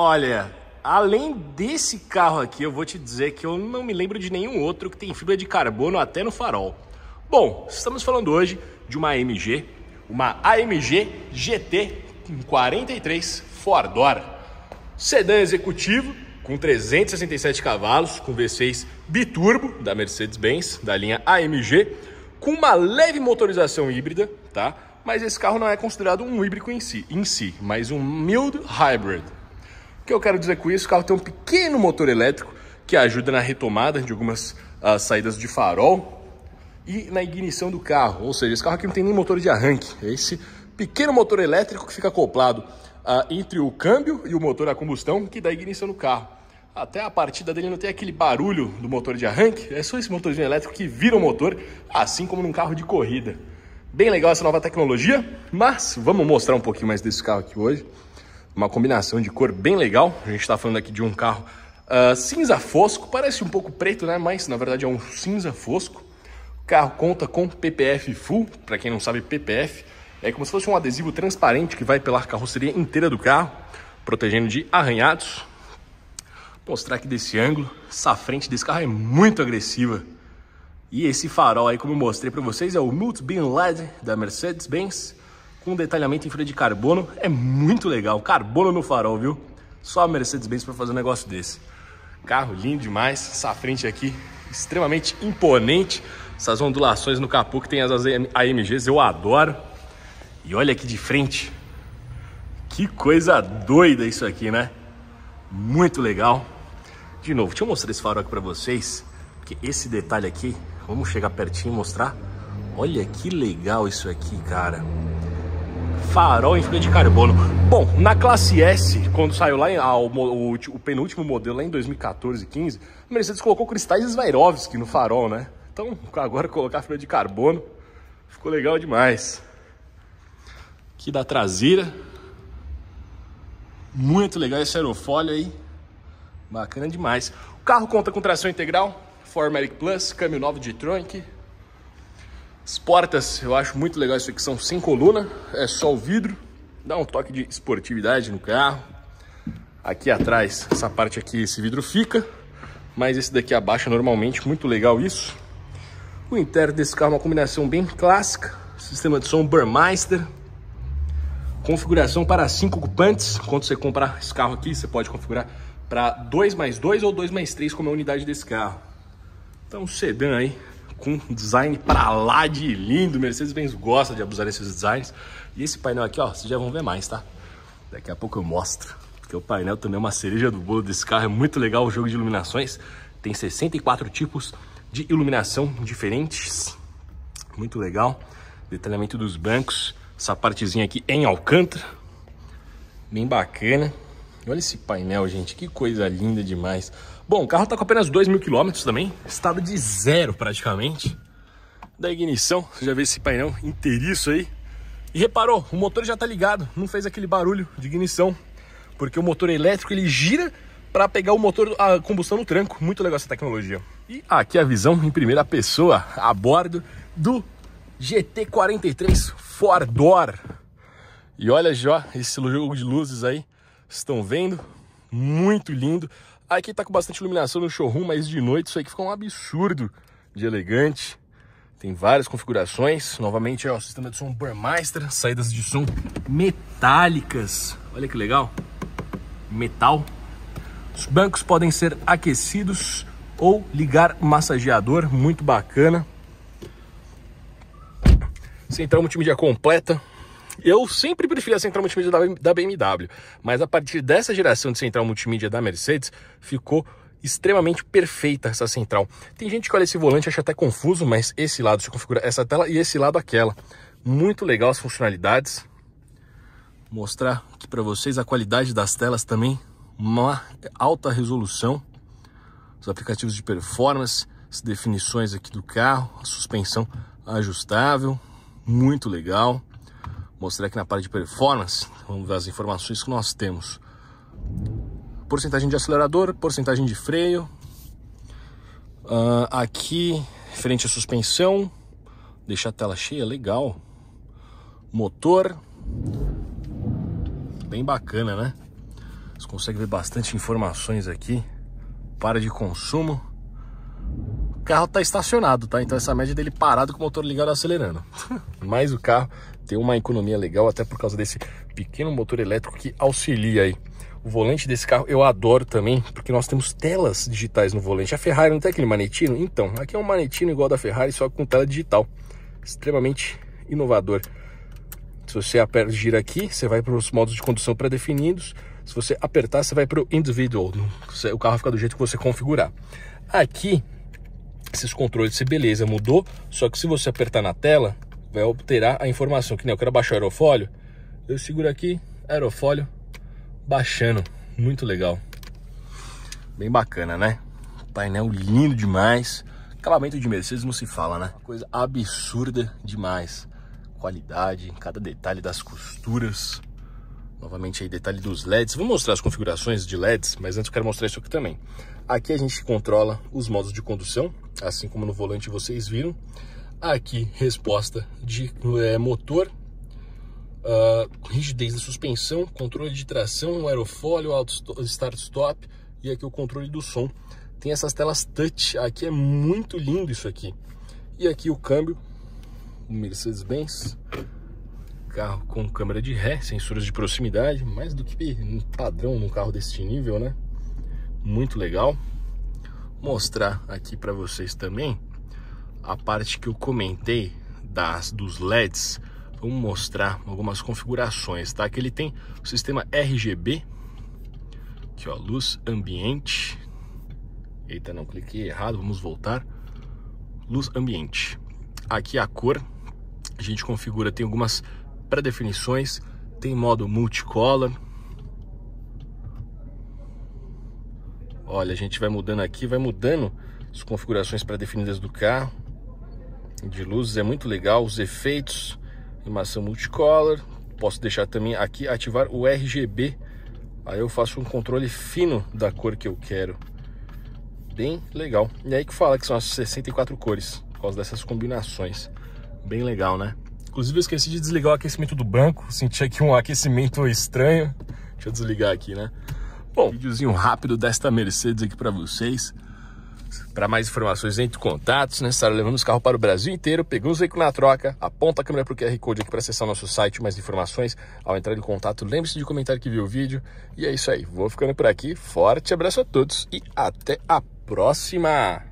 Olha, além desse carro aqui, eu vou te dizer que eu não me lembro de nenhum outro que tem fibra de carbono até no farol. Bom, estamos falando hoje de uma AMG, uma AMG GT 43 Fordora. Sedã executivo com 367 cavalos, com V6 biturbo da Mercedes-Benz, da linha AMG, com uma leve motorização híbrida, tá? Mas esse carro não é considerado um híbrido em si, em si, mas um mild hybrid que eu quero dizer com isso? O carro tem um pequeno motor elétrico que ajuda na retomada de algumas uh, saídas de farol e na ignição do carro. Ou seja, esse carro aqui não tem nem motor de arranque. É esse pequeno motor elétrico que fica acoplado uh, entre o câmbio e o motor a combustão que dá ignição no carro. Até a partida dele não tem aquele barulho do motor de arranque, é só esse motorzinho elétrico que vira o motor, assim como num carro de corrida. Bem legal essa nova tecnologia, mas vamos mostrar um pouquinho mais desse carro aqui hoje uma combinação de cor bem legal. A gente está falando aqui de um carro uh, cinza fosco, parece um pouco preto, né? Mas na verdade é um cinza fosco. O carro conta com PPF full, para quem não sabe, PPF é como se fosse um adesivo transparente que vai pela carroceria inteira do carro, protegendo de arranhados. Vou mostrar aqui desse ângulo, essa frente desse carro é muito agressiva. E esse farol aí, como eu mostrei para vocês, é o Multibeam LED da Mercedes-Benz com detalhamento em folha de carbono. É muito legal. Carbono no farol, viu? Só a Mercedes-Benz para fazer um negócio desse. Carro lindo demais. Essa frente aqui extremamente imponente. Essas ondulações no capô que tem as AMGs, eu adoro. E olha aqui de frente. Que coisa doida isso aqui, né? Muito legal. De novo, deixa eu mostrar esse farol aqui para vocês. Porque esse detalhe aqui, vamos chegar pertinho e mostrar. Olha que legal isso aqui, cara farol em fibra de carbono. Bom, na classe S, quando saiu lá em, ah, o, o, o, penúltimo modelo, lá em 2014, 15, a Mercedes colocou cristais Swarovski no farol, né? Então, agora colocar fibra de carbono ficou legal demais. Aqui da traseira. Muito legal esse aerofólio aí. Bacana demais. O carro conta com tração integral, 4 Plus, câmbio novo de tronc. As portas, eu acho muito legal isso aqui, são sem coluna, é só o vidro, dá um toque de esportividade no carro. Aqui atrás, essa parte aqui, esse vidro fica, mas esse daqui abaixa é normalmente, muito legal isso. O interno desse carro é uma combinação bem clássica, sistema de som Burmeister, configuração para cinco ocupantes. Quando você comprar esse carro aqui, você pode configurar para 2 mais 2 ou 2 mais 3, como é a unidade desse carro. Então, sedã aí, com um design pra lá de lindo. Mercedes-Benz gosta de abusar desses designs. E esse painel aqui, ó, vocês já vão ver mais, tá? Daqui a pouco eu mostro. Porque o painel também é uma cereja do bolo desse carro. É muito legal o jogo de iluminações. Tem 64 tipos de iluminação diferentes. Muito legal. Detalhamento dos bancos. Essa partezinha aqui em Alcântara. Bem bacana. Olha esse painel, gente, que coisa linda demais. Bom, o carro tá com apenas 2 mil quilômetros também, estado de zero praticamente. Da ignição, você já vê esse painel inteiriço aí. E reparou, o motor já tá ligado, não fez aquele barulho de ignição, porque o motor elétrico ele gira para pegar o motor a combustão no tranco. Muito legal essa tecnologia. E aqui a visão em primeira pessoa a bordo do GT43 Fordor. E olha já esse jogo de luzes aí estão vendo. Muito lindo. Aqui tá com bastante iluminação no showroom, mas de noite isso aqui fica um absurdo de elegante. Tem várias configurações. Novamente, é o sistema de som Burmeister, saídas de som metálicas. Olha que legal. Metal. Os bancos podem ser aquecidos ou ligar massageador, muito bacana. Central multimídia completa, eu sempre preferi a central multimídia da BMW, mas a partir dessa geração de central multimídia da Mercedes, ficou extremamente perfeita essa central. Tem gente que olha esse volante e acha até confuso, mas esse lado se configura essa tela e esse lado aquela. Muito legal as funcionalidades. Mostrar aqui para vocês a qualidade das telas também, uma alta resolução. Os aplicativos de performance, as definições aqui do carro, a suspensão ajustável, muito legal mostrar aqui na parte de performance, vamos ver as informações que nós temos. Porcentagem de acelerador, porcentagem de freio, uh, aqui frente à suspensão, deixar a tela cheia, legal. Motor, bem bacana, né? Você consegue ver bastante informações aqui. Para de consumo. O carro está estacionado, tá? Então essa média dele parado com o motor ligado acelerando. Mas o carro ter uma economia legal, até por causa desse pequeno motor elétrico que auxilia aí. O volante desse carro eu adoro também, porque nós temos telas digitais no volante. A Ferrari não tem aquele manetino? Então, aqui é um manetino igual da Ferrari, só com tela digital. Extremamente inovador. Se você aperta, gira aqui, você vai para os modos de condução pré-definidos. Se você apertar, você vai para o individual. O carro fica do jeito que você configurar. Aqui, esses controles, se beleza, mudou. Só que se você apertar na tela, vai é obterá a informação. Que nem eu quero baixar o aerofólio, eu seguro aqui, aerofólio baixando. Muito legal. Bem bacana, né? Painel lindo demais. Acabamento de Mercedes não se fala, né? Uma coisa absurda demais. Qualidade, cada detalhe das costuras. Novamente aí, detalhe dos LEDs. Vou mostrar as configurações de LEDs, mas antes eu quero mostrar isso aqui também. Aqui a gente controla os modos de condução, assim como no volante vocês viram. Aqui, resposta de é, motor, uh, rigidez da suspensão, controle de tração, aerofólio, start-stop e aqui o controle do som. Tem essas telas touch, aqui é muito lindo isso aqui. E aqui o câmbio, o Mercedes-Benz, carro com câmera de ré, sensores de proximidade, mais do que padrão num carro desse nível, né? Muito legal. Mostrar aqui para vocês também a parte que eu comentei das, dos LEDs, vamos mostrar algumas configurações, tá? Que ele tem o sistema RGB, que ó, luz ambiente, eita não, cliquei errado, vamos voltar, luz ambiente. Aqui a cor, a gente configura, tem algumas pré-definições, tem modo multicolor, Olha, a gente vai mudando aqui, vai mudando as configurações pré-definidas do carro de luzes é muito legal, os efeitos em multicolor. Posso deixar também aqui ativar o RGB, aí eu faço um controle fino da cor que eu quero. Bem legal. E aí que fala que são as 64 cores, por causa dessas combinações. Bem legal, né? Inclusive eu esqueci de desligar o aquecimento do banco, senti aqui um aquecimento estranho. Deixa eu desligar aqui, né? Bom, videozinho rápido desta Mercedes aqui para vocês. Para mais informações, entre contatos, né, Sara? Levamos carro para o Brasil inteiro, pegamos o veículo na troca, aponta a câmera para o QR Code aqui para acessar o nosso site, mais informações. Ao entrar em contato, lembre-se de comentar que viu o vídeo. E é isso aí, vou ficando por aqui. Forte abraço a todos e até a próxima!